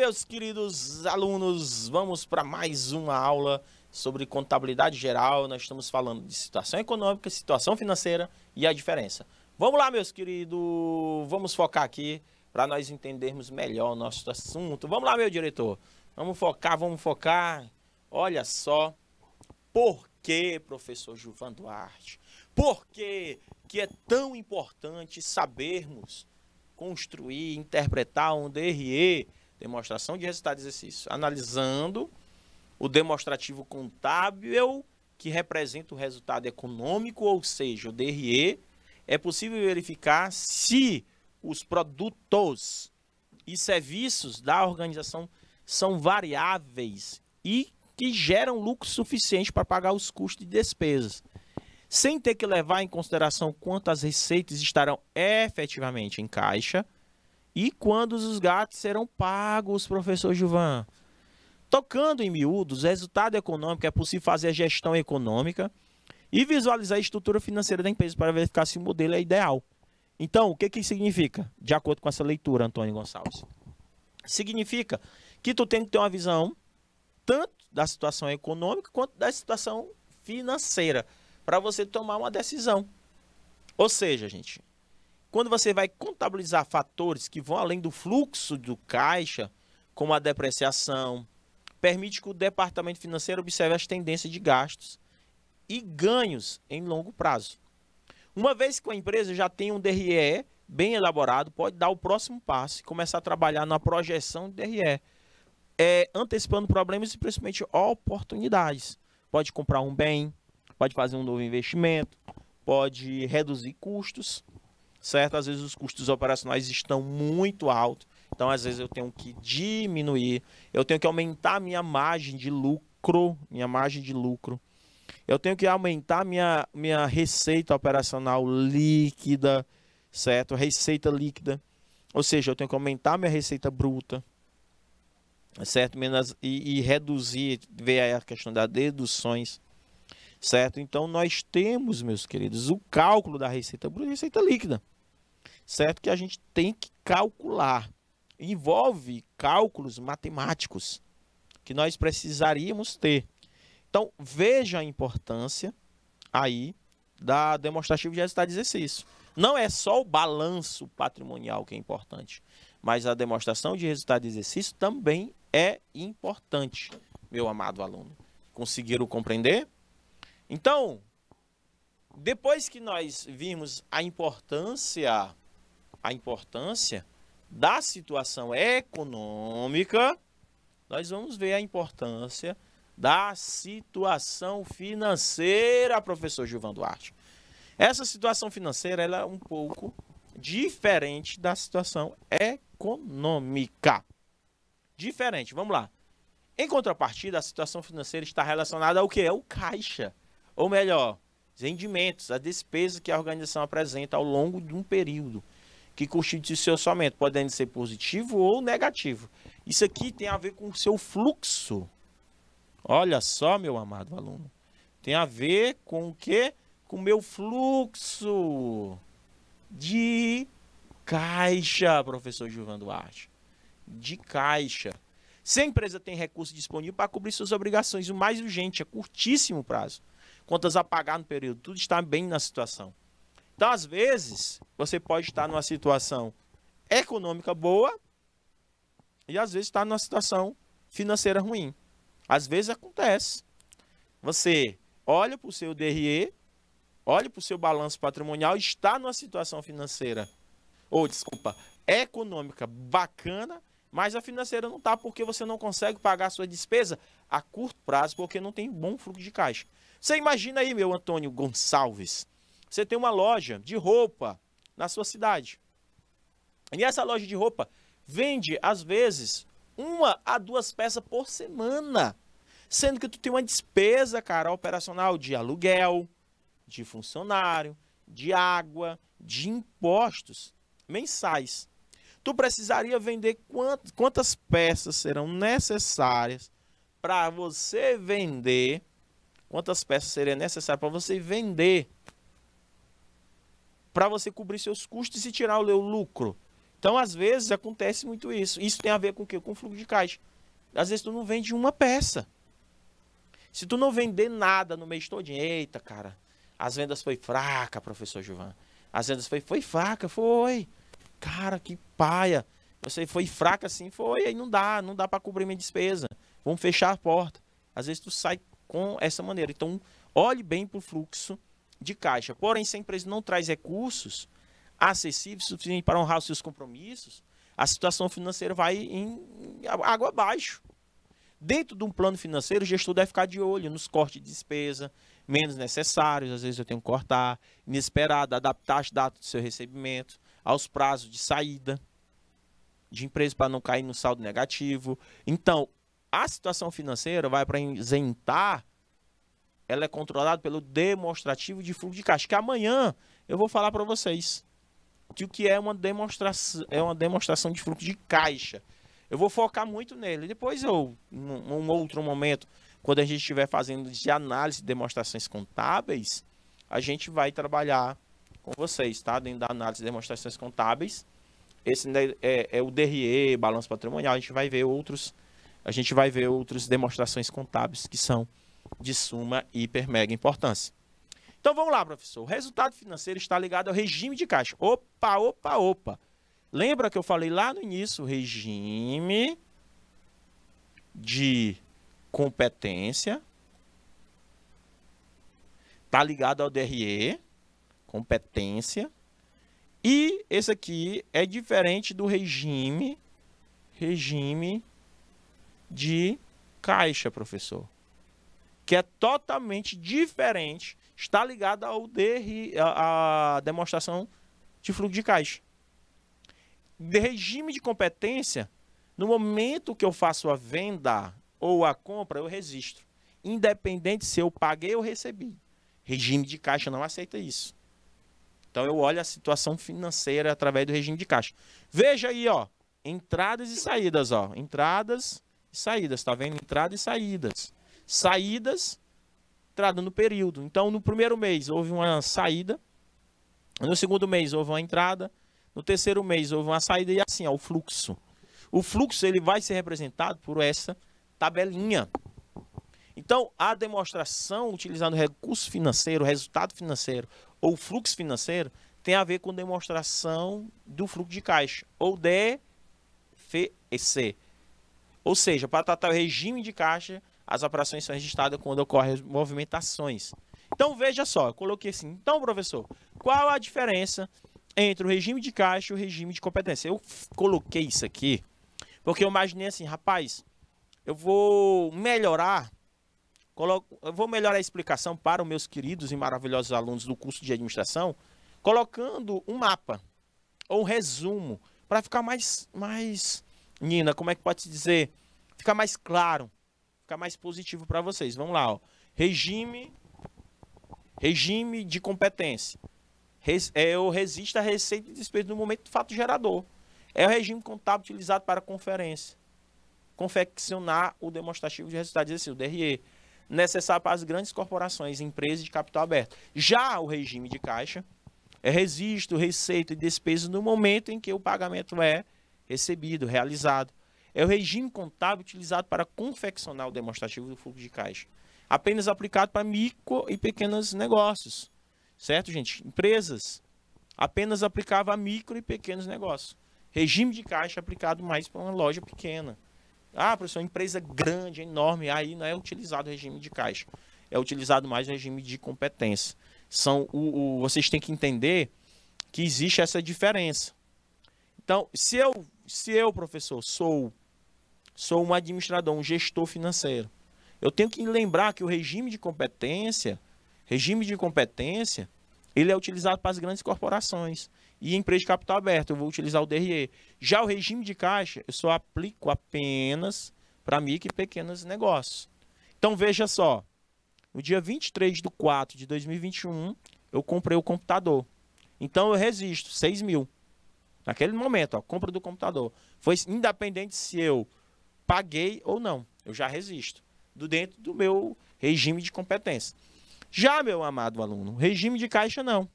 meus queridos alunos, vamos para mais uma aula sobre contabilidade geral. Nós estamos falando de situação econômica, situação financeira e a diferença. Vamos lá, meus queridos, vamos focar aqui para nós entendermos melhor o nosso assunto. Vamos lá, meu diretor. Vamos focar, vamos focar. Olha só, por que, professor Juvan Duarte? Por que, que é tão importante sabermos construir, interpretar um DRE demonstração de resultado de exercício, analisando o demonstrativo contábil que representa o resultado econômico, ou seja, o DRE, é possível verificar se os produtos e serviços da organização são variáveis e que geram lucro suficiente para pagar os custos de despesas, sem ter que levar em consideração quantas receitas estarão efetivamente em caixa e quando os gatos serão pagos, professor Gilvan? Tocando em miúdos, resultado econômico é possível fazer a gestão econômica e visualizar a estrutura financeira da empresa para verificar se o modelo é ideal. Então, o que, que significa, de acordo com essa leitura, Antônio Gonçalves? Significa que tu tem que ter uma visão tanto da situação econômica quanto da situação financeira para você tomar uma decisão. Ou seja, gente, quando você vai contabilizar fatores que vão além do fluxo do caixa, como a depreciação, permite que o departamento financeiro observe as tendências de gastos e ganhos em longo prazo. Uma vez que a empresa já tem um DRE bem elaborado, pode dar o próximo passo e começar a trabalhar na projeção de DRE, é, antecipando problemas e principalmente oportunidades. Pode comprar um bem, pode fazer um novo investimento, pode reduzir custos certo? Às vezes os custos operacionais estão muito altos, então às vezes eu tenho que diminuir, eu tenho que aumentar a minha margem de lucro, minha margem de lucro. Eu tenho que aumentar minha, minha receita operacional líquida, certo? Receita líquida. Ou seja, eu tenho que aumentar minha receita bruta, certo? Menos, e, e reduzir, ver aí a questão das deduções, certo? Então, nós temos, meus queridos, o cálculo da receita bruta e receita líquida certo? Que a gente tem que calcular. Envolve cálculos matemáticos que nós precisaríamos ter. Então, veja a importância aí da demonstrativa de resultado de exercício. Não é só o balanço patrimonial que é importante, mas a demonstração de resultado de exercício também é importante, meu amado aluno. Conseguiram compreender? Então, depois que nós vimos a importância a importância da situação econômica, nós vamos ver a importância da situação financeira, professor Gilvan Duarte. Essa situação financeira ela é um pouco diferente da situação econômica. Diferente, vamos lá. Em contrapartida, a situação financeira está relacionada ao que? Ao caixa. Ou melhor, rendimentos, a despesa que a organização apresenta ao longo de um período que constitui seu orçamento, podendo ser positivo ou negativo. Isso aqui tem a ver com o seu fluxo. Olha só, meu amado aluno. Tem a ver com o quê? Com o meu fluxo de caixa, professor Gilvan Duarte. De caixa. Se a empresa tem recurso disponível para cobrir suas obrigações, o mais urgente, é curtíssimo prazo, contas a pagar no período, tudo está bem na situação. Então, às vezes, você pode estar numa situação econômica boa e às vezes está numa situação financeira ruim. Às vezes acontece. Você olha para o seu DRE, olha para o seu balanço patrimonial, e está numa situação financeira, ou desculpa, econômica bacana, mas a financeira não está porque você não consegue pagar a sua despesa a curto prazo, porque não tem bom fluxo de caixa. Você imagina aí, meu Antônio Gonçalves, você tem uma loja de roupa na sua cidade. E essa loja de roupa vende, às vezes, uma a duas peças por semana. Sendo que tu tem uma despesa, cara, operacional de aluguel, de funcionário, de água, de impostos mensais. Tu precisaria vender quantas, quantas peças serão necessárias para você vender? Quantas peças seria necessárias para você vender para você cobrir seus custos e tirar o seu lucro. Então, às vezes, acontece muito isso. Isso tem a ver com o quê? Com o fluxo de caixa. Às vezes, tu não vende uma peça. Se tu não vender nada no mês todo, eita, cara, as vendas foi fraca, professor Gilvan. As vendas foi, foi fraca, foi. Cara, que paia. Você foi fraca assim, foi, aí não dá, não dá para cobrir minha despesa. Vamos fechar a porta. Às vezes tu sai com essa maneira. Então, olhe bem pro fluxo de caixa. Porém, se a empresa não traz recursos acessíveis suficientes para honrar os seus compromissos, a situação financeira vai em água abaixo. Dentro de um plano financeiro, o gestor deve ficar de olho nos cortes de despesa, menos necessários, às vezes eu tenho que cortar, inesperado, adaptar as datas do seu recebimento, aos prazos de saída de empresa para não cair no saldo negativo. Então, a situação financeira vai para isentar ela é controlada pelo demonstrativo de fluxo de caixa, que amanhã eu vou falar para vocês de o que é uma demonstração, é uma demonstração de fluxo de caixa. Eu vou focar muito nele. Depois eu, num, num outro momento, quando a gente estiver fazendo de análise de demonstrações contábeis, a gente vai trabalhar com vocês, tá? Dentro da análise de demonstrações contábeis. Esse né, é, é, o DRE, balanço patrimonial. A gente vai ver outros, a gente vai ver outros demonstrações contábeis que são de suma hiper mega importância. Então vamos lá, professor. O resultado financeiro está ligado ao regime de caixa. Opa, opa, opa. Lembra que eu falei lá no início, regime de competência está ligado ao DRE, competência, e esse aqui é diferente do regime, regime de caixa, professor que é totalmente diferente, está ligada ao DRI, a, a demonstração de fluxo de caixa. De regime de competência, no momento que eu faço a venda ou a compra, eu registro. Independente se eu paguei ou recebi. Regime de caixa não aceita isso. Então eu olho a situação financeira através do regime de caixa. Veja aí, ó, entradas e saídas, ó, entradas e saídas, tá vendo? Entradas e saídas saídas entrada no período. Então, no primeiro mês houve uma saída, no segundo mês houve uma entrada, no terceiro mês houve uma saída e assim, é o fluxo. O fluxo ele vai ser representado por essa tabelinha. Então, a demonstração utilizando recurso financeiro, resultado financeiro ou fluxo financeiro tem a ver com demonstração do fluxo de caixa ou DFC, Ou seja, para tratar o regime de caixa, as operações são registradas quando ocorrem movimentações. Então veja só, eu coloquei assim. Então, professor, qual a diferença entre o regime de caixa e o regime de competência? Eu coloquei isso aqui porque eu imaginei assim, rapaz, eu vou melhorar, coloco, eu vou melhorar a explicação para os meus queridos e maravilhosos alunos do curso de administração, colocando um mapa ou um resumo para ficar mais, mais, Nina, como é que pode se dizer, ficar mais claro ficar mais positivo para vocês. Vamos lá, ó. Regime regime de competência. Res, é, eu resisto a receita e despesa no momento do fato gerador. É o regime contábil utilizado para conferência. Confeccionar o demonstrativo de resultado de exercício, assim, o DRE. Necessário para as grandes corporações, empresas de capital aberto. Já o regime de caixa é resisto, receita e despesa no momento em que o pagamento é recebido, realizado é o regime contábil utilizado para confeccionar o demonstrativo do fluxo de caixa, apenas aplicado para micro e pequenos negócios, certo, gente? Empresas apenas aplicava a micro e pequenos negócios. Regime de caixa aplicado mais para uma loja pequena. Ah, professor, empresa grande, enorme, aí não é utilizado o regime de caixa. É utilizado mais o regime de competência. São o, o vocês têm que entender que existe essa diferença. Então, se eu, se eu, professor, sou sou um administrador, um gestor financeiro. Eu tenho que lembrar que o regime de competência, regime de competência, ele é utilizado para as grandes corporações e empresa de capital aberto, eu vou utilizar o DRE. Já o regime de caixa, eu só aplico apenas para micro e pequenos negócios. Então veja só, no dia 23 de 4 de 2021, eu comprei o computador. Então eu resisto, 6 mil. Naquele momento, a compra do computador. Foi independente se eu paguei ou não. Eu já resisto. Do dentro do meu regime de competência. Já, meu amado aluno, regime de caixa não.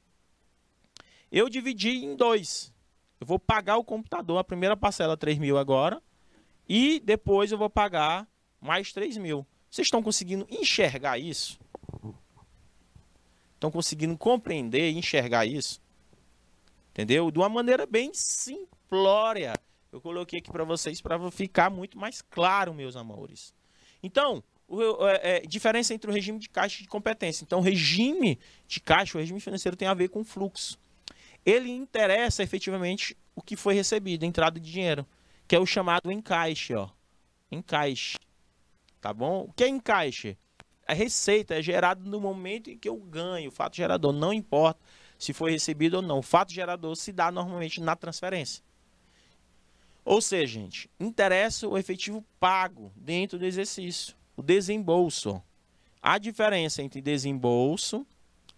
Eu dividi em dois. Eu vou pagar o computador, a primeira parcela 3 mil agora, e depois eu vou pagar mais 3 mil. Vocês estão conseguindo enxergar isso? Estão conseguindo compreender e enxergar isso? Entendeu? De uma maneira bem simplória. Eu coloquei aqui para vocês para ficar muito mais claro, meus amores. Então, o, é, é, diferença entre o regime de caixa e de competência. Então, o regime de caixa, o regime financeiro tem a ver com fluxo. Ele interessa efetivamente o que foi recebido, a entrada de dinheiro, que é o chamado encaixe, ó. Encaixe. Tá bom? O que é encaixe? A é receita é gerada no momento em que eu ganho, o fato gerador, não importa se foi recebido ou não. O fato gerador se dá normalmente na transferência. Ou seja, gente, interessa o efetivo pago dentro do exercício, o desembolso. A diferença entre desembolso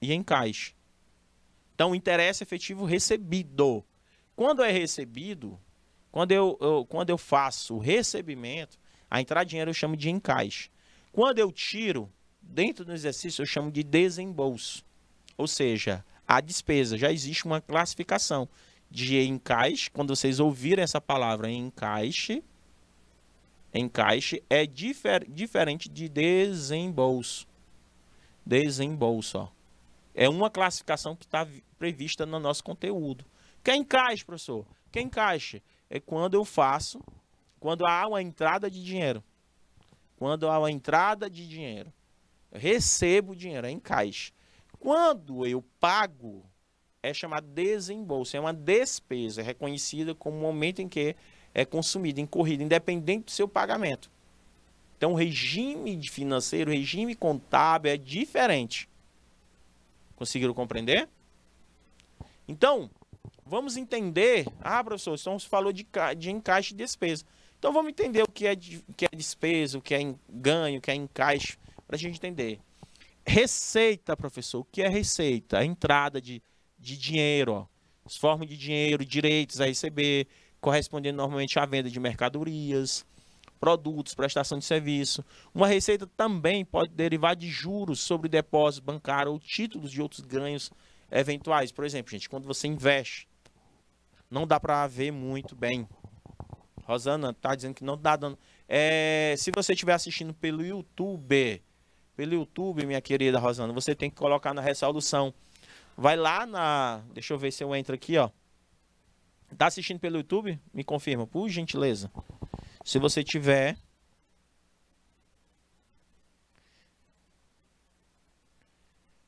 e encaixe. Então, interessa efetivo recebido. Quando é recebido, quando eu, eu, quando eu faço o recebimento, a entrada de dinheiro eu chamo de encaixe. Quando eu tiro, dentro do exercício, eu chamo de desembolso. Ou seja, a despesa já existe uma classificação de encaixe, quando vocês ouvirem essa palavra encaixe, encaixe é difer diferente de desembolso. Desembolso, ó. É uma classificação que está prevista no nosso conteúdo. Que é encaixe, professor? Que é encaixe? É quando eu faço, quando há uma entrada de dinheiro. Quando há uma entrada de dinheiro. Eu recebo dinheiro, é encaixe. Quando eu pago, é chamado desembolso, é uma despesa é reconhecida como o momento em que é consumida, incorrida, independente do seu pagamento. Então, o regime financeiro, o regime contábil é diferente. Conseguiram compreender? Então, vamos entender. Ah, professor, então você falou de, de encaixe de despesa. Então, vamos entender o que é, o que é despesa, o que é ganho, o que é encaixe, para a gente entender. Receita, professor, o que é receita? A entrada de de dinheiro, ó. formas de dinheiro, direitos a receber, correspondendo normalmente à venda de mercadorias, produtos, prestação de serviço. Uma receita também pode derivar de juros sobre depósito bancário ou títulos de outros ganhos eventuais. Por exemplo, gente, quando você investe, não dá para ver muito bem. Rosana tá dizendo que não dá dando. É, se você estiver assistindo pelo YouTube, pelo YouTube, minha querida Rosana, você tem que colocar na resolução Vai lá na. Deixa eu ver se eu entro aqui, ó. Tá assistindo pelo YouTube? Me confirma, por gentileza. Se você tiver.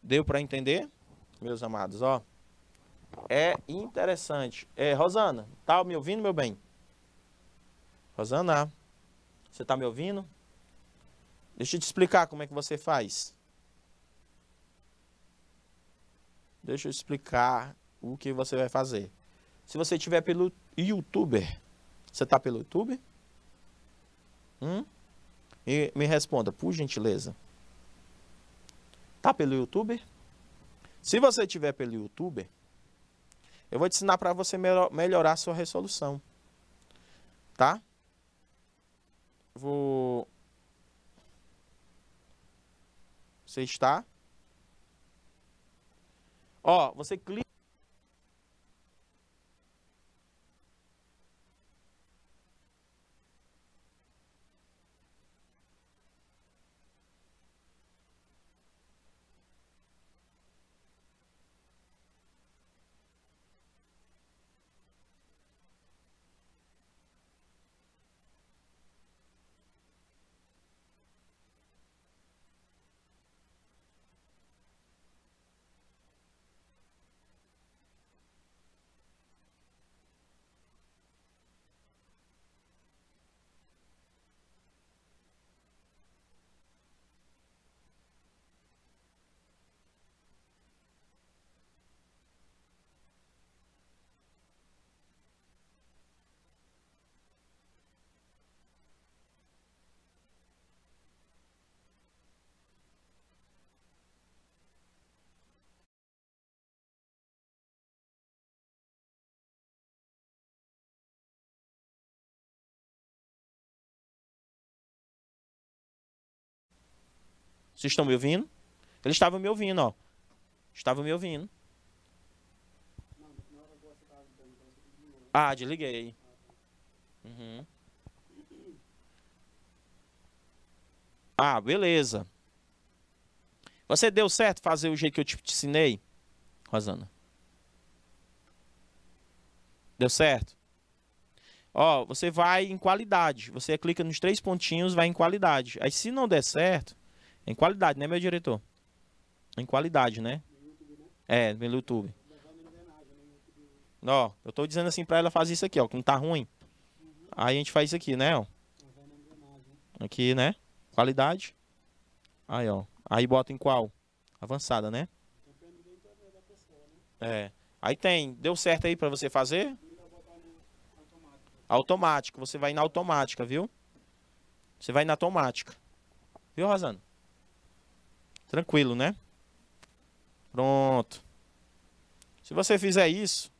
Deu para entender, meus amados, ó. É interessante. É, Rosana, tá me ouvindo, meu bem? Rosana, você tá me ouvindo? Deixa eu te explicar como é que você faz. Deixa eu explicar o que você vai fazer. Se você tiver pelo YouTuber, você está pelo YouTube? Hum? E me responda, por gentileza. Está pelo YouTube? Se você tiver pelo YouTube, eu vou te ensinar para você melhorar a sua resolução. Tá? Vou Você está Ó, você clica. Vocês estão me ouvindo? Eles estavam me ouvindo, ó. Estavam me ouvindo. Ah, desliguei. Uhum. Ah, beleza. Você deu certo fazer o jeito que eu te ensinei, Rosana? Deu certo? Ó, você vai em qualidade. Você clica nos três pontinhos, vai em qualidade. Aí se não der certo, em qualidade, né, meu diretor? Em qualidade, né? É, no YouTube. Ó, eu tô dizendo assim pra ela fazer isso aqui, ó, que não tá ruim. Aí a gente faz isso aqui, né, ó. Aqui, né? Qualidade. Aí, ó. Aí bota em qual? Avançada, né? É. Aí tem, deu certo aí pra você fazer? Automático, você vai na automática, viu? Você vai na automática. Viu, Rosana? Tranquilo, né? Pronto. Se você fizer isso,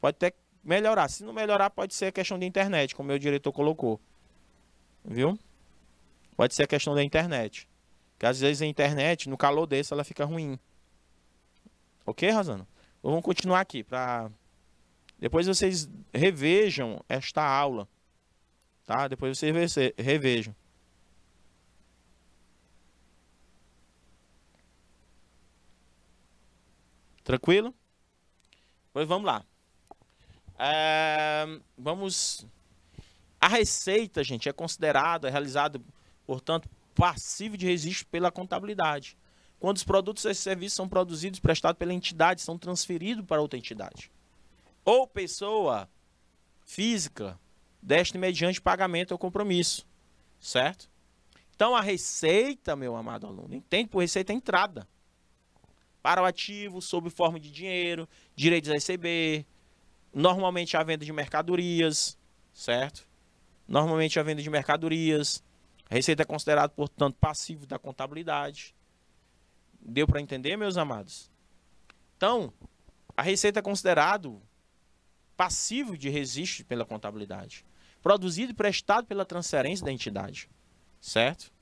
pode até melhorar. Se não melhorar, pode ser questão de internet, como meu diretor colocou. Viu? Pode ser questão da internet. Porque às vezes a internet, no calor desse, ela fica ruim. Ok, Razão então, vamos continuar aqui para depois vocês revejam esta aula, tá? Depois vocês revejam. Tranquilo? Pois vamos lá. É, vamos. A receita, gente, é considerada, é realizada, portanto, passivo de registro pela contabilidade. Quando os produtos e serviços são produzidos, prestados pela entidade, são transferidos para outra entidade. Ou pessoa física, deste mediante pagamento ou compromisso. Certo? Então a receita, meu amado aluno, entende por receita é entrada para o ativo sob forma de dinheiro, direitos a receber, normalmente a venda de mercadorias, certo? Normalmente a venda de mercadorias. A receita é considerada, portanto, passivo da contabilidade. Deu para entender, meus amados? Então, a receita é considerado passivo de registro pela contabilidade, produzido e prestado pela transferência da entidade, certo?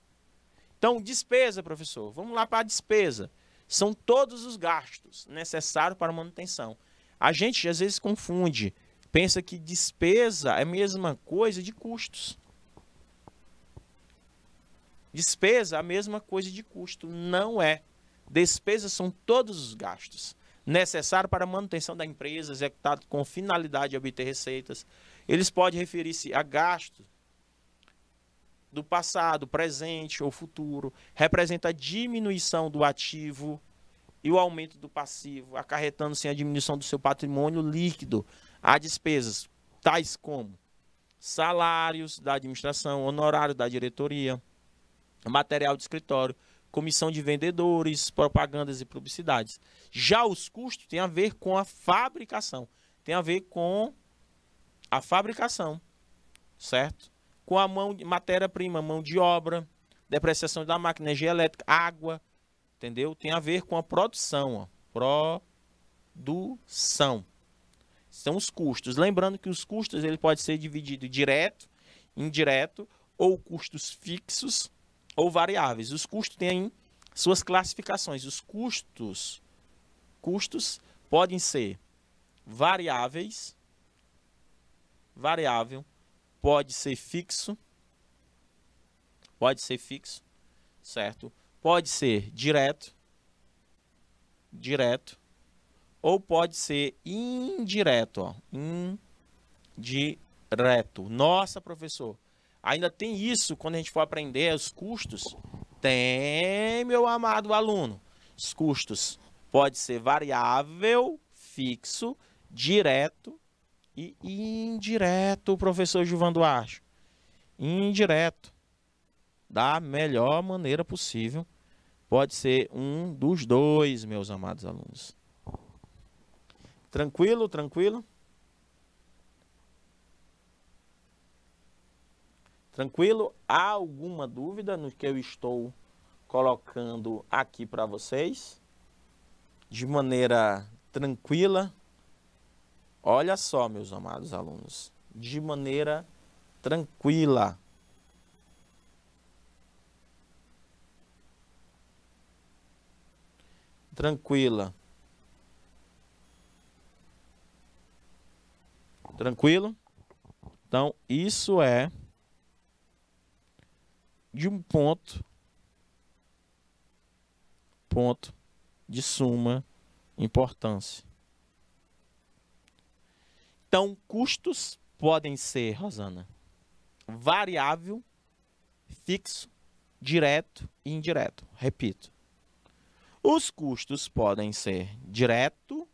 Então, despesa, professor. Vamos lá para a despesa são todos os gastos necessários para manutenção. A gente às vezes confunde, pensa que despesa é a mesma coisa de custos. Despesa é a mesma coisa de custo, não é. Despesas são todos os gastos necessários para a manutenção da empresa, executado com finalidade de obter receitas. Eles podem referir-se a gastos do passado, presente ou futuro, representa a diminuição do ativo e o aumento do passivo, acarretando sim a diminuição do seu patrimônio líquido. Há despesas, tais como salários da administração, honorário da diretoria, material de escritório, comissão de vendedores, propagandas e publicidades. Já os custos têm a ver com a fabricação, tem a ver com a fabricação, certo? com a mão matéria-prima, mão de obra, depreciação da máquina, energia elétrica, água, entendeu? Tem a ver com a produção, ó. produção. São os custos. Lembrando que os custos ele pode ser dividido direto, indireto ou custos fixos ou variáveis. Os custos têm suas classificações. Os custos custos podem ser variáveis, variável, pode ser fixo, pode ser fixo, certo? Pode ser direto, direto, ou pode ser indireto, ó, indireto. Nossa, professor, ainda tem isso quando a gente for aprender os custos? Tem, meu amado aluno, os custos pode ser variável, fixo, direto e indireto o professor Gilvan Duarte. Indireto. Da melhor maneira possível. Pode ser um dos dois, meus amados alunos. Tranquilo, tranquilo? Tranquilo? Há alguma dúvida no que eu estou colocando aqui para vocês? De maneira tranquila? Olha só, meus amados alunos, de maneira tranquila. Tranquila. Tranquilo? Então, isso é de um ponto ponto de suma importância. Então, custos podem ser, Rosana, variável, fixo, direto e indireto. Repito. Os custos podem ser direto,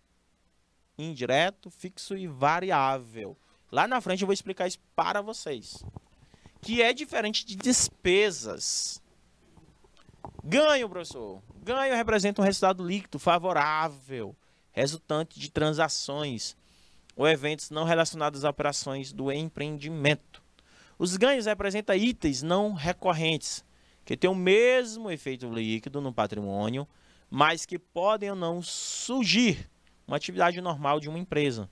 indireto, fixo e variável. Lá na frente eu vou explicar isso para vocês. Que é diferente de despesas. Ganho, professor. Ganho representa um resultado líquido favorável, resultante de transações ou eventos não relacionados a operações do empreendimento. Os ganhos representam itens não recorrentes, que têm o mesmo efeito líquido no patrimônio, mas que podem ou não surgir uma atividade normal de uma empresa,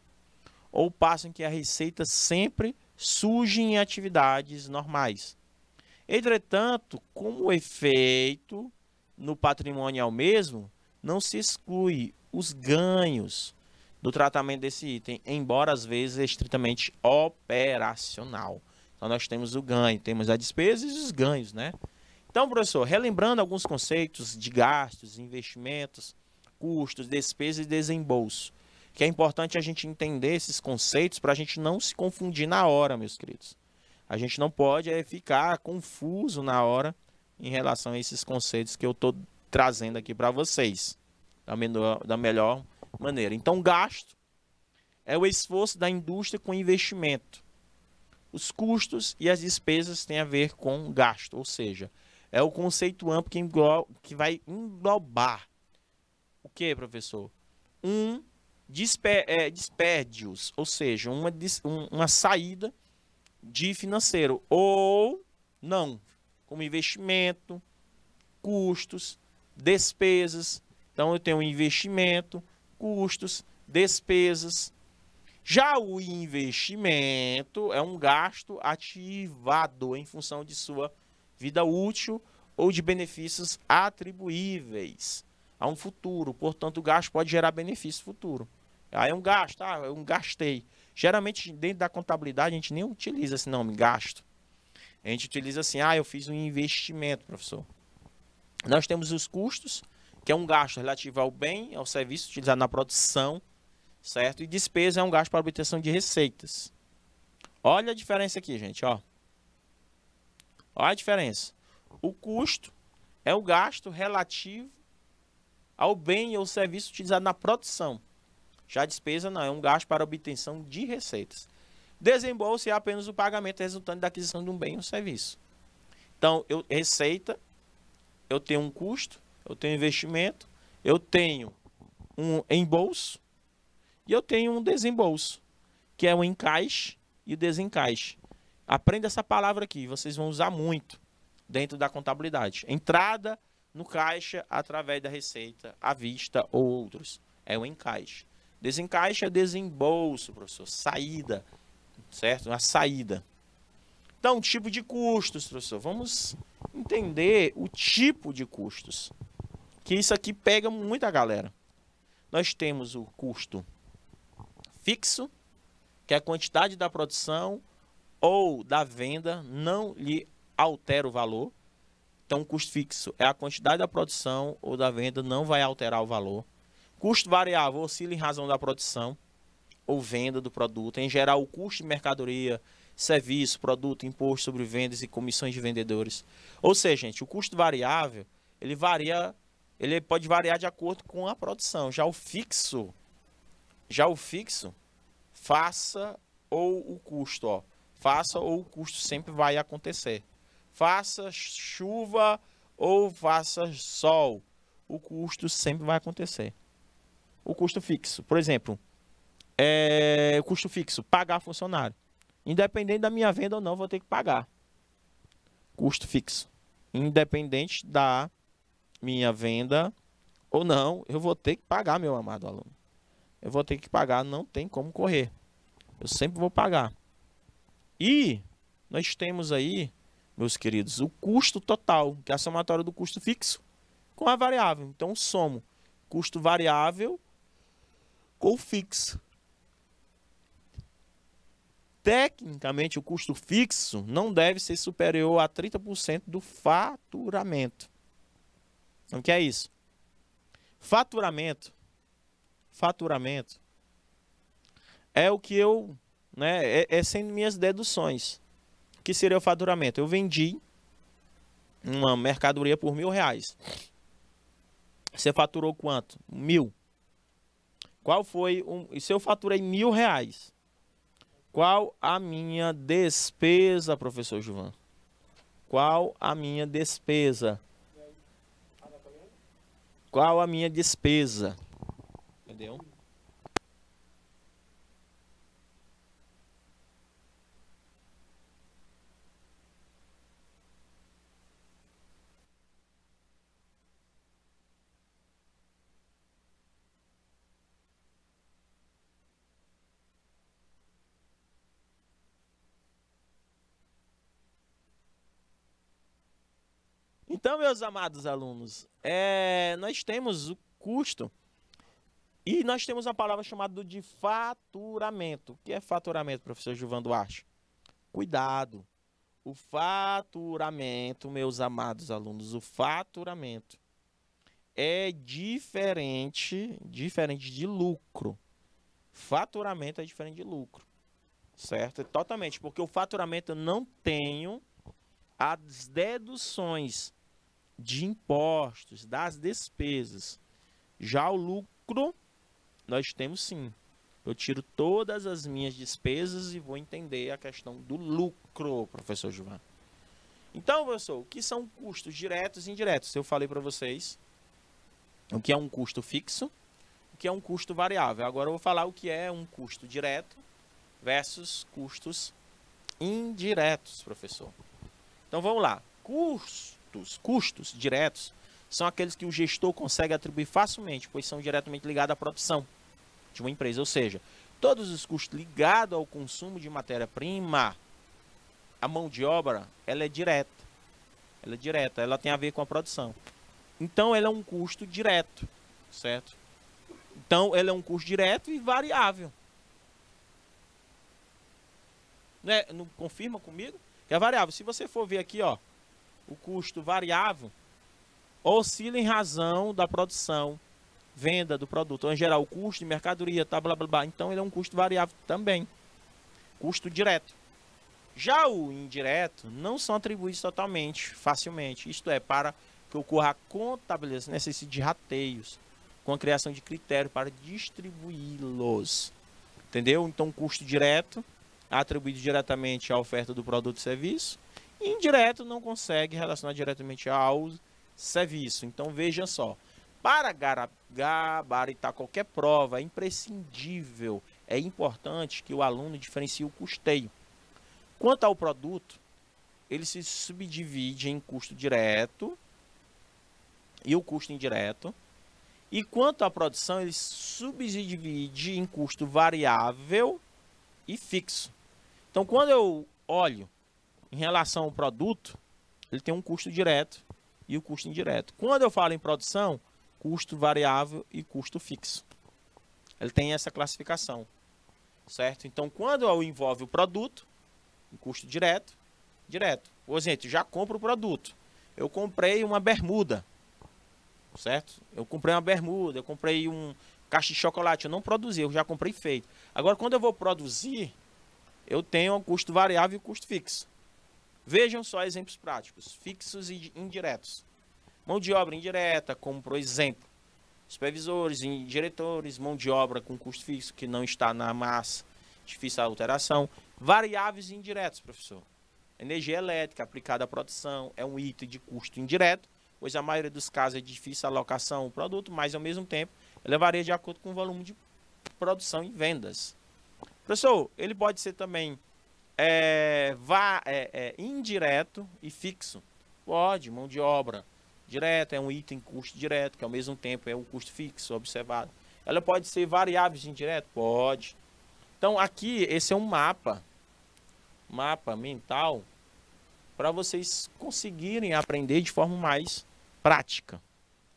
ou passam que a receita sempre surge em atividades normais. Entretanto, como o efeito no patrimônio é o mesmo, não se exclui os ganhos do tratamento desse item, embora às vezes estritamente operacional. Então nós temos o ganho, temos as despesas e os ganhos, né? Então, professor, relembrando alguns conceitos de gastos, investimentos, custos, despesas e desembolso, que é importante a gente entender esses conceitos para a gente não se confundir na hora, meus queridos. A gente não pode é, ficar confuso na hora em relação a esses conceitos que eu estou trazendo aqui para vocês. Da melhor, da melhor maneira. Então, gasto é o esforço da indústria com investimento. Os custos e as despesas têm a ver com gasto, ou seja, é o conceito amplo que, que vai englobar o que, professor? Um disper, é, ou seja, uma, uma saída de financeiro ou não, como investimento, custos, despesas. Então eu tenho um investimento, custos, despesas. Já o investimento é um gasto ativado em função de sua vida útil ou de benefícios atribuíveis a um futuro. Portanto, o gasto pode gerar benefício futuro. Aí é um gasto, ah, eu gastei. Geralmente, dentro da contabilidade, a gente nem utiliza esse nome, gasto. A gente utiliza assim, ah, eu fiz um investimento, professor. Nós temos os custos, que é um gasto relativo ao bem, ao serviço utilizado na produção, certo? E despesa é um gasto para obtenção de receitas. Olha a diferença aqui, gente, ó. Olha a diferença. O custo é o gasto relativo ao bem ou serviço utilizado na produção. Já a despesa não, é um gasto para obtenção de receitas. Desembolso é apenas o pagamento resultante da aquisição de um bem ou serviço. Então, eu, receita, eu tenho um custo, eu tenho investimento, eu tenho um embolso e eu tenho um desembolso, que é o encaixe e o desencaixe. Aprenda essa palavra aqui, vocês vão usar muito dentro da contabilidade. Entrada no caixa através da receita à vista ou outros. É o encaixe. Desencaixe é desembolso, professor. Saída, certo? Uma saída. Então, tipo de custos, professor. Vamos entender o tipo de custos que isso aqui pega muita galera. Nós temos o custo fixo, que é a quantidade da produção ou da venda não lhe altera o valor. Então, custo fixo é a quantidade da produção ou da venda não vai alterar o valor. Custo variável oscila em razão da produção ou venda do produto. Em geral, o custo de mercadoria, serviço, produto, imposto sobre vendas e comissões de vendedores. Ou seja, gente, o custo variável ele varia ele pode variar de acordo com a produção. Já o fixo, já o fixo, faça ou o custo, ó. Faça ou o custo sempre vai acontecer. Faça chuva ou faça sol, o custo sempre vai acontecer. O custo fixo, por exemplo, é, custo fixo, pagar funcionário. Independente da minha venda ou não, vou ter que pagar. Custo fixo. Independente da minha venda ou não, eu vou ter que pagar, meu amado aluno. Eu vou ter que pagar, não tem como correr. Eu sempre vou pagar. E nós temos aí, meus queridos, o custo total, que é a somatória do custo fixo com a variável. Então, somo custo variável com fixo. Tecnicamente, o custo fixo não deve ser superior a 30% do faturamento. Não quer é isso. Faturamento. Faturamento. É o que eu. Né, é, é minhas deduções. O que seria o faturamento? Eu vendi uma mercadoria por mil reais. Você faturou quanto? Mil. Qual foi um. Se eu faturei mil reais, qual a minha despesa, professor Juvan? Qual a minha despesa? qual a minha despesa. Entendeu? Então, meus amados alunos, é, nós temos o custo e nós temos uma palavra chamada de faturamento. O que é faturamento, professor Gilvan Duarte? Cuidado. O faturamento, meus amados alunos, o faturamento é diferente, diferente de lucro. Faturamento é diferente de lucro, certo? Totalmente, porque o faturamento eu não tenho as deduções de impostos, das despesas. Já o lucro, nós temos sim. Eu tiro todas as minhas despesas e vou entender a questão do lucro, professor João. Então, professor, o que são custos diretos e indiretos? Eu falei para vocês o que é um custo fixo, o que é um custo variável. Agora eu vou falar o que é um custo direto versus custos indiretos, professor. Então vamos lá. Custo os custos diretos são aqueles que o gestor consegue atribuir facilmente, pois são diretamente ligados à produção de uma empresa. Ou seja, todos os custos ligados ao consumo de matéria-prima, a mão de obra, ela é direta. Ela é direta, ela tem a ver com a produção. Então, ela é um custo direto, certo? Então, ela é um custo direto e variável. Né? Não confirma comigo? É variável. Se você for ver aqui, ó, o custo variável oscila em razão da produção, venda do produto, em geral o custo de mercadoria, tá, blá, blá, blá. Então ele é um custo variável também, custo direto. Já o indireto não são atribuídos totalmente, facilmente. Isto é, para que ocorra a contabilização, necessita de rateios, com a criação de critério para distribuí-los. Entendeu? Então, custo direto atribuído diretamente à oferta do produto e serviço indireto não consegue relacionar diretamente ao serviço. Então veja só, para gabaritar qualquer prova é imprescindível, é importante que o aluno diferencie o custeio. Quanto ao produto, ele se subdivide em custo direto e o custo indireto. E quanto à produção, ele subdivide em custo variável e fixo. Então, quando eu olho em relação ao produto, ele tem um custo direto e o um custo indireto. Quando eu falo em produção, custo variável e custo fixo. Ele tem essa classificação, certo? Então, quando eu envolve o produto, custo direto, direto. Por exemplo, já compro o produto. Eu comprei uma bermuda, certo? Eu comprei uma bermuda, eu comprei um caixa de chocolate, eu não produzi, eu já comprei feito. Agora, quando eu vou produzir, eu tenho um custo variável e um custo fixo. Vejam só exemplos práticos, fixos e indiretos. Mão de obra indireta, como por exemplo, supervisores, diretores, mão de obra com custo fixo que não está na massa, difícil a alteração. Variáveis indiretas, professor. Energia elétrica aplicada à produção é um item de custo indireto, pois a maioria dos casos é difícil a alocação ao produto, mas ao mesmo tempo ela varia de acordo com o volume de produção e vendas. Professor, ele pode ser também é, vá, é, é, indireto e fixo. Pode, mão de obra. Direto é um item custo direto, que ao mesmo tempo é um custo fixo observado. Ela pode ser variáveis indireto? Pode. Então aqui, esse é um mapa, mapa mental, para vocês conseguirem aprender de forma mais prática,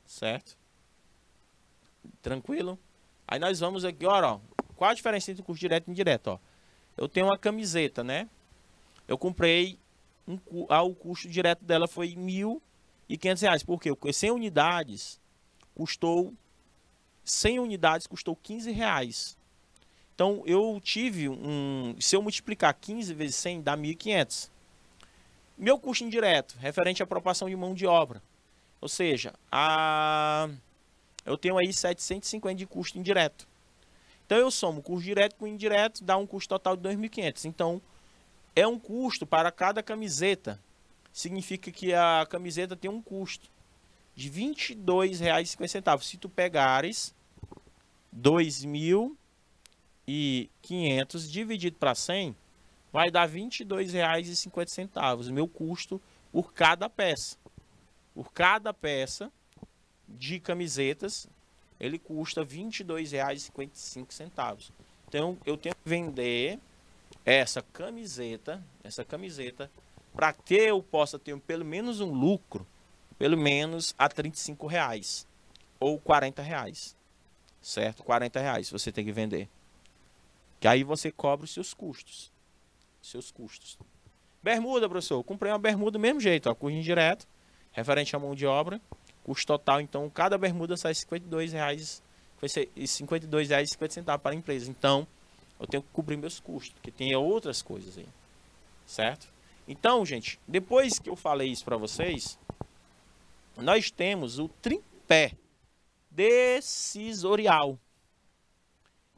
certo? Tranquilo? Aí nós vamos aqui, olha, ó, qual a diferença entre o custo direto e indireto, ó. Eu tenho uma camiseta, né? Eu comprei um, ah, o custo direto dela foi R$ e quinhentos reais. Por quê? 100 unidades custou 100 unidades custou 15 reais. Então eu tive um, se eu multiplicar 15 vezes 100 dá 1.500. Meu custo indireto referente à proporção de mão de obra, ou seja, a eu tenho aí 750 de custo indireto. Então eu somo custo direto com indireto, dá um custo total de 2.500. Então é um custo para cada camiseta. Significa que a camiseta tem um custo de R$ 22,50. Se tu pegares 2.500 dividido para 100, vai dar R$ 22,50. Meu custo por cada peça. Por cada peça de camisetas, ele custa R$ 22,55. Então, eu tenho que vender essa camiseta, essa camiseta, para que eu possa ter pelo menos um lucro, pelo menos a 35 reais ou 40 reais, certo? 40 reais você tem que vender. Que aí você cobra os seus custos, seus custos. Bermuda, professor, comprei uma bermuda do mesmo jeito, ó, curso indireto, referente à mão de obra, Custo total, então, cada bermuda sai R$ 52,50 para a empresa. Então, eu tenho que cobrir meus custos, porque tem outras coisas aí. Certo? Então, gente, depois que eu falei isso para vocês, nós temos o tripé decisorial,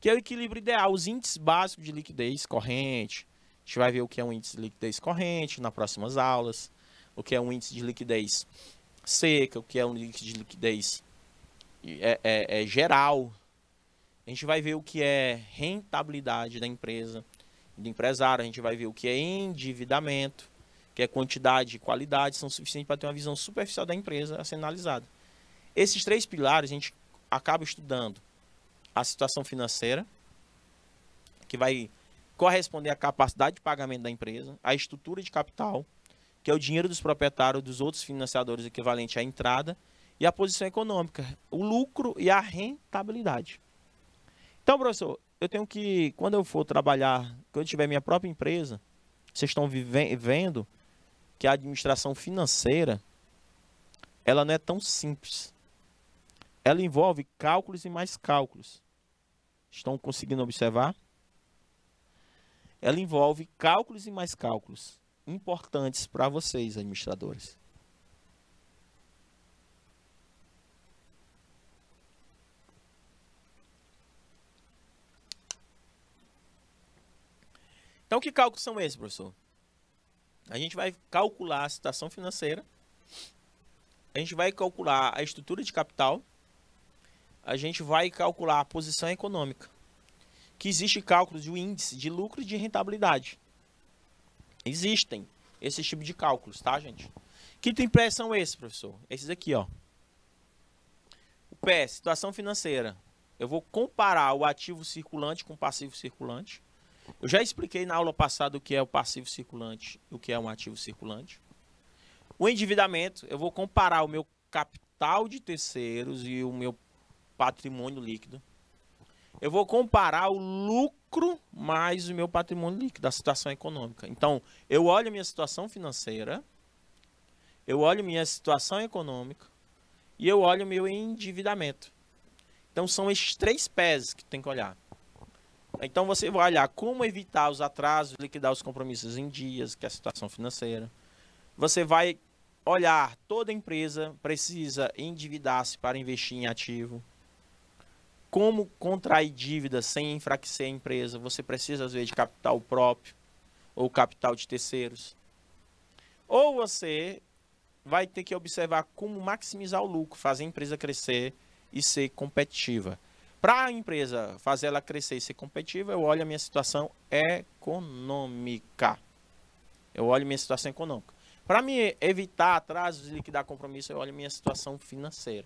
que é o equilíbrio ideal, os índices básicos de liquidez corrente. A gente vai ver o que é um índice de liquidez corrente nas próximas aulas, o que é um índice de liquidez seca, o que é um líquido de liquidez é, é, é geral. A gente vai ver o que é rentabilidade da empresa, do empresário, a gente vai ver o que é endividamento, que é quantidade e qualidade, são suficientes para ter uma visão superficial da empresa a ser analisada. Esses três pilares a gente acaba estudando a situação financeira, que vai corresponder à capacidade de pagamento da empresa, a estrutura de capital, que é o dinheiro dos proprietários dos outros financiadores equivalente à entrada, e a posição econômica, o lucro e a rentabilidade. Então, professor, eu tenho que, quando eu for trabalhar, quando eu tiver minha própria empresa, vocês estão vendo que a administração financeira ela não é tão simples. Ela envolve cálculos e mais cálculos. Estão conseguindo observar? Ela envolve cálculos e mais cálculos importantes para vocês, administradores. Então, que cálculos são esses, professor? A gente vai calcular a situação financeira, a gente vai calcular a estrutura de capital, a gente vai calcular a posição econômica, que existe cálculos de índice de lucro e de rentabilidade. Existem esses tipos de cálculos, tá, gente? Que tipo de são esses, professor? Esses aqui, ó. O PS, situação financeira. Eu vou comparar o ativo circulante com o passivo circulante. Eu já expliquei na aula passada o que é o passivo circulante e o que é um ativo circulante. O endividamento, eu vou comparar o meu capital de terceiros e o meu patrimônio líquido. Eu vou comparar o lucro lucro mais o meu patrimônio líquido, a situação econômica. Então, eu olho minha situação financeira, eu olho minha situação econômica e eu olho meu endividamento. Então, são esses três pés que tem que olhar. Então, você vai olhar como evitar os atrasos, liquidar os compromissos em dias, que é a situação financeira. Você vai olhar toda empresa precisa endividar-se para investir em ativo como contrair dívida sem enfraquecer a empresa, você precisa, às vezes, de capital próprio ou capital de terceiros. Ou você vai ter que observar como maximizar o lucro, fazer a empresa crescer e ser competitiva. Para a empresa fazer ela crescer e ser competitiva, eu olho a minha situação econômica. Eu olho minha situação econômica. Para me evitar atrasos e liquidar compromisso, eu olho minha situação financeira.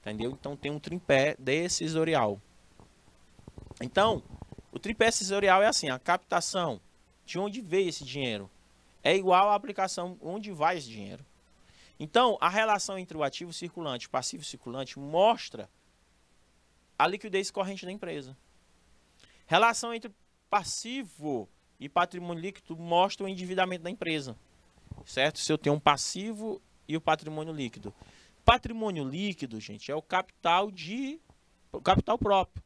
Entendeu? Então tem um tripé decisorial. Então, o tripé decisorial é assim, a captação de onde veio esse dinheiro é igual à aplicação onde vai esse dinheiro. Então, a relação entre o ativo circulante e o passivo circulante mostra a liquidez corrente da empresa. Relação entre passivo e patrimônio líquido mostra o endividamento da empresa. Certo? Se eu tenho um passivo e o patrimônio líquido. Patrimônio líquido, gente, é o capital de o capital próprio.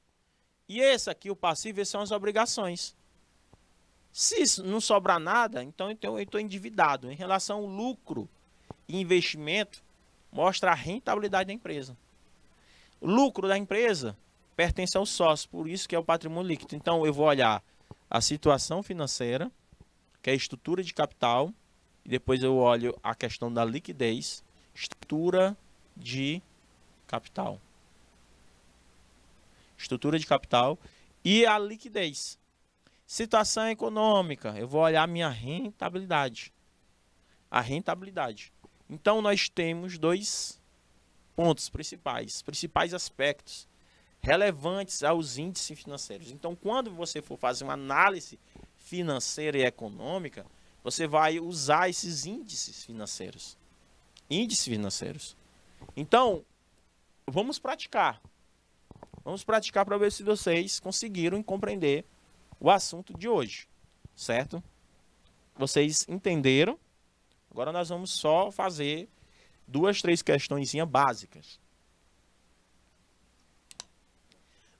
E esse aqui, o passivo, são as obrigações. Se não sobrar nada, então eu estou endividado. Em relação ao lucro e investimento, mostra a rentabilidade da empresa. O lucro da empresa pertence ao sócio, por isso que é o patrimônio líquido. Então eu vou olhar a situação financeira, que é a estrutura de capital, e depois eu olho a questão da liquidez, estrutura de capital. Estrutura de capital e a liquidez. Situação econômica, eu vou olhar minha rentabilidade. A rentabilidade. Então nós temos dois pontos principais, principais aspectos relevantes aos índices financeiros. Então, quando você for fazer uma análise financeira e econômica, você vai usar esses índices financeiros. Índices financeiros. Então, vamos praticar. Vamos praticar para ver se vocês conseguiram compreender o assunto de hoje, certo? Vocês entenderam? Agora nós vamos só fazer duas, três questões básicas.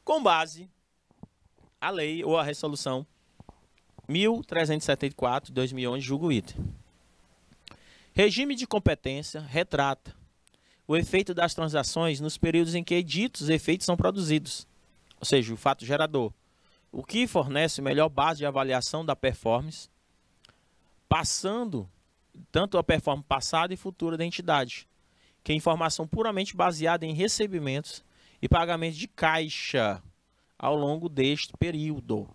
Com base a lei ou a resolução 1374 de 2011, julgo item. Regime de competência retrata o efeito das transações nos períodos em que ditos efeitos são produzidos, ou seja, o fato gerador, o que fornece melhor base de avaliação da performance, passando tanto a performance passada e futura da entidade, que é informação puramente baseada em recebimentos e pagamentos de caixa ao longo deste período.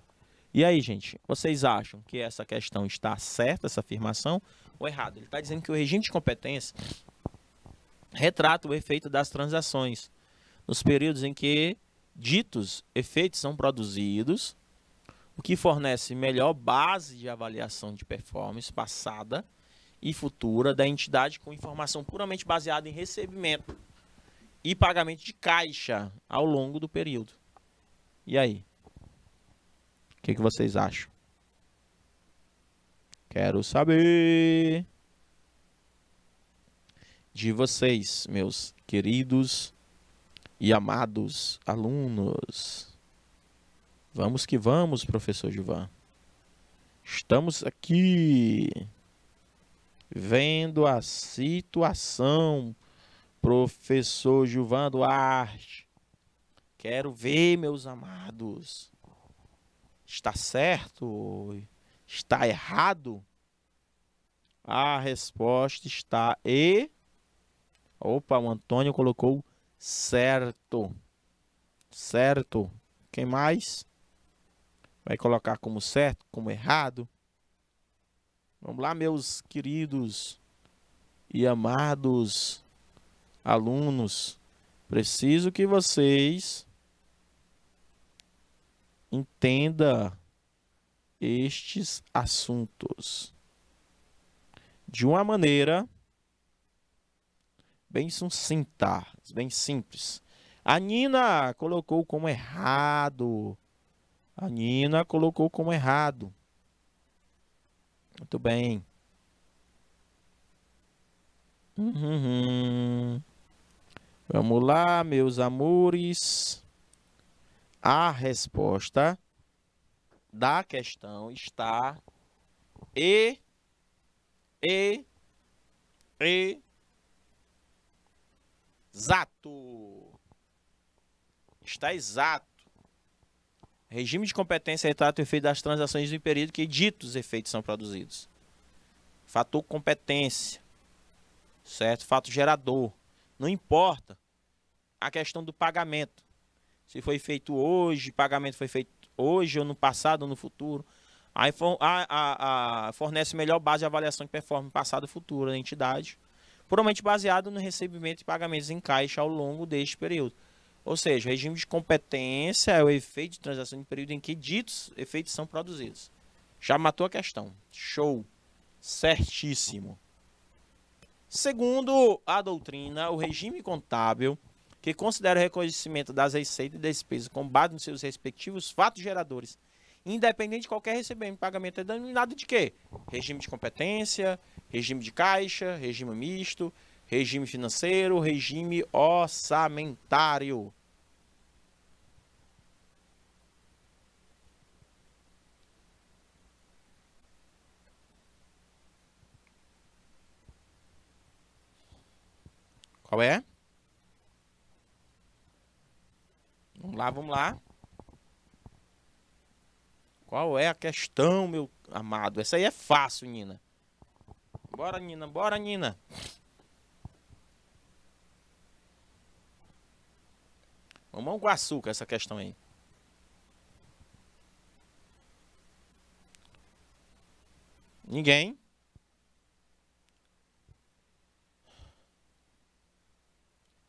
E aí, gente, vocês acham que essa questão está certa, essa afirmação, ou errada? Ele está dizendo que o regime de competência retrata o efeito das transações nos períodos em que ditos efeitos são produzidos, o que fornece melhor base de avaliação de performance passada e futura da entidade com informação puramente baseada em recebimento e pagamento de caixa ao longo do período. E aí? O que, que vocês acham? Quero saber de vocês, meus queridos e amados alunos. Vamos que vamos, professor Gilvan. Estamos aqui vendo a situação, professor Gilvan Duarte. Quero ver, meus amados. Está certo? Está errado? A resposta está e Opa, o Antônio colocou certo. Certo. Quem mais? Vai colocar como certo, como errado? Vamos lá, meus queridos e amados alunos. Preciso que vocês entendam estes assuntos de uma maneira bem sucinta, bem simples. A Nina colocou como errado. A Nina colocou como errado. Muito bem. Uhum. Vamos lá, meus amores. A resposta da questão está e e e Exato. Está exato. Regime de competência retrata é o efeito das transações do período que ditos efeitos são produzidos. Fator competência. Certo? Fato gerador. Não importa a questão do pagamento. Se foi feito hoje, pagamento foi feito hoje ou no passado ou no futuro. Aí fornece melhor base de avaliação que performance passado e futuro da entidade provavelmente baseado no recebimento de pagamentos em caixa ao longo deste período. Ou seja, o regime de competência é o efeito de transação de período em que ditos efeitos são produzidos. Já matou a questão. Show. Certíssimo. Segundo a doutrina, o regime contábil, que considera o reconhecimento das receitas e despesas com base nos seus respectivos fatos geradores, independente de qualquer recebimento pagamento, é denominado de quê? Regime de competência, regime de caixa, regime misto, regime financeiro, regime orçamentário. Qual é? Vamos lá, vamos lá. Qual é a questão, meu amado? Essa aí é fácil, Nina. Bora, Nina, bora, Nina. Mamão com açúcar essa questão aí. Ninguém.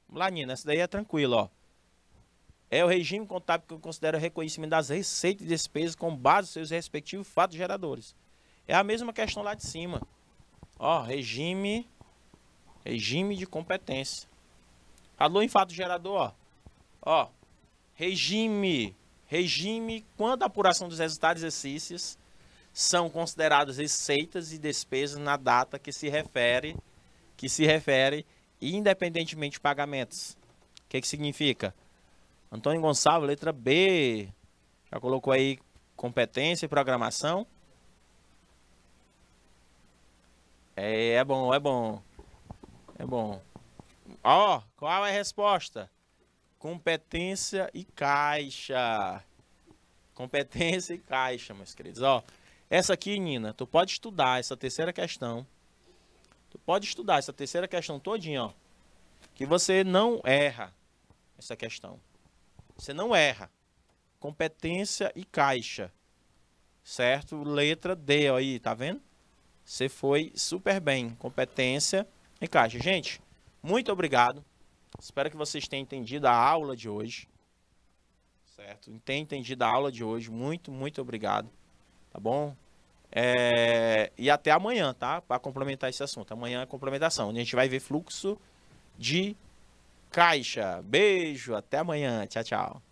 Vamos lá, Nina. Essa daí é tranquila, ó. É o regime contábil que considera o reconhecimento das receitas e despesas com base nos seus respectivos fatos geradores. É a mesma questão lá de cima. Ó, regime, regime de competência. Alô, fato gerador, ó. Ó, regime, regime quando a apuração dos resultados exercícios são consideradas receitas e despesas na data que se refere, que se refere independentemente de pagamentos. O que, que significa? Antônio Gonçalves, letra B. Já colocou aí competência e programação. É, é bom, é bom. É bom. Ó, oh, qual é a resposta? Competência e caixa. Competência e caixa, meus queridos. Ó, oh, essa aqui, Nina, tu pode estudar essa terceira questão. Tu pode estudar essa terceira questão todinha, ó. Que você não erra essa questão. Você não erra. Competência e caixa. Certo? Letra D ó, aí, tá vendo? Você foi super bem. Competência e caixa. Gente, muito obrigado. Espero que vocês tenham entendido a aula de hoje. Certo? Tenham entendido a aula de hoje. Muito, muito obrigado. Tá bom? É... E até amanhã, tá? Para complementar esse assunto. Amanhã é complementação. a gente vai ver fluxo de caixa. Beijo, até amanhã. Tchau, tchau.